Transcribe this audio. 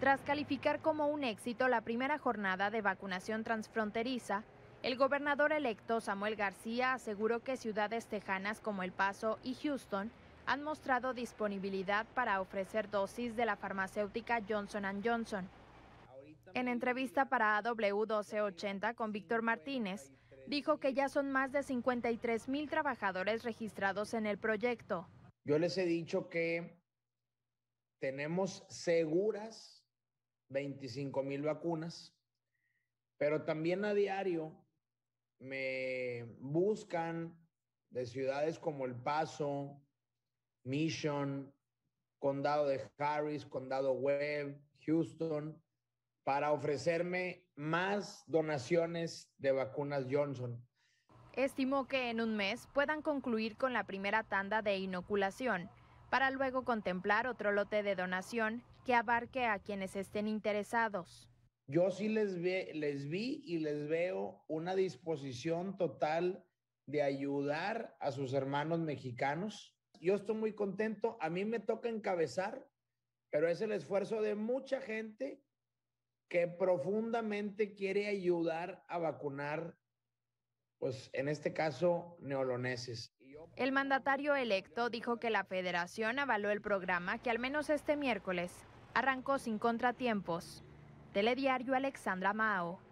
Tras calificar como un éxito la primera jornada de vacunación transfronteriza, el gobernador electo Samuel García aseguró que ciudades tejanas como El Paso y Houston han mostrado disponibilidad para ofrecer dosis de la farmacéutica Johnson ⁇ Johnson. En entrevista para AW1280 con Víctor Martínez, dijo que ya son más de 53 mil trabajadores registrados en el proyecto. Yo les he dicho que tenemos seguras 25 mil vacunas, pero también a diario me buscan de ciudades como El Paso, Mission, Condado de Harris, Condado Webb, Houston, para ofrecerme más donaciones de vacunas Johnson. Estimo que en un mes puedan concluir con la primera tanda de inoculación para luego contemplar otro lote de donación que abarque a quienes estén interesados. Yo sí les, les vi y les veo una disposición total de ayudar a sus hermanos mexicanos. Yo estoy muy contento, a mí me toca encabezar, pero es el esfuerzo de mucha gente que profundamente quiere ayudar a vacunar, pues en este caso, neoloneses. El mandatario electo dijo que la federación avaló el programa que al menos este miércoles arrancó sin contratiempos. Telediario Alexandra Mao.